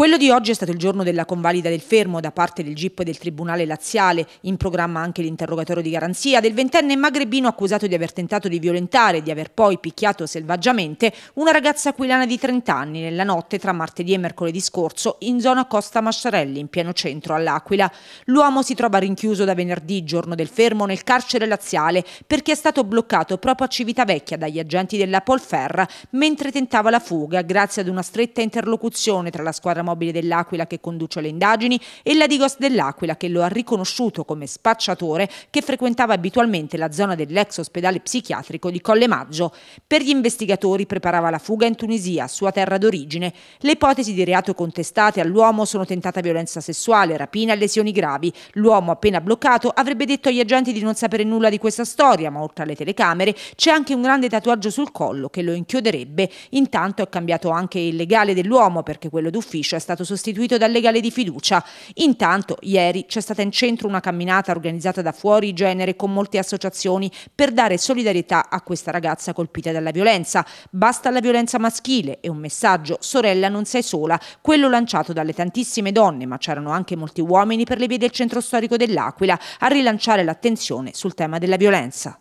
Quello di oggi è stato il giorno della convalida del fermo da parte del GIP del Tribunale Laziale, in programma anche l'interrogatorio di garanzia del ventenne magrebino accusato di aver tentato di violentare e di aver poi picchiato selvaggiamente una ragazza aquilana di 30 anni nella notte tra martedì e mercoledì scorso in zona Costa Masciarelli, in pieno centro all'Aquila. L'uomo si trova rinchiuso da venerdì, giorno del fermo, nel carcere laziale perché è stato bloccato proprio a Civitavecchia dagli agenti della Polferra mentre tentava la fuga grazie ad una stretta interlocuzione tra la squadra mobile dell'Aquila che conduce le indagini e la Digos dell'Aquila che lo ha riconosciuto come spacciatore che frequentava abitualmente la zona dell'ex ospedale psichiatrico di Colle Maggio. Per gli investigatori preparava la fuga in Tunisia, sua terra d'origine. Le ipotesi di reato contestate all'uomo sono tentata violenza sessuale, rapina e lesioni gravi. L'uomo appena bloccato avrebbe detto agli agenti di non sapere nulla di questa storia, ma oltre alle telecamere c'è anche un grande tatuaggio sul collo che lo inchioderebbe. Intanto è cambiato anche il legale dell'uomo perché quello d'ufficio è stato sostituito dal legale di fiducia. Intanto, ieri c'è stata in centro una camminata organizzata da Fuori Genere con molte associazioni per dare solidarietà a questa ragazza colpita dalla violenza. Basta la violenza maschile e un messaggio, sorella non sei sola, quello lanciato dalle tantissime donne, ma c'erano anche molti uomini per le vie del centro storico dell'Aquila, a rilanciare l'attenzione sul tema della violenza.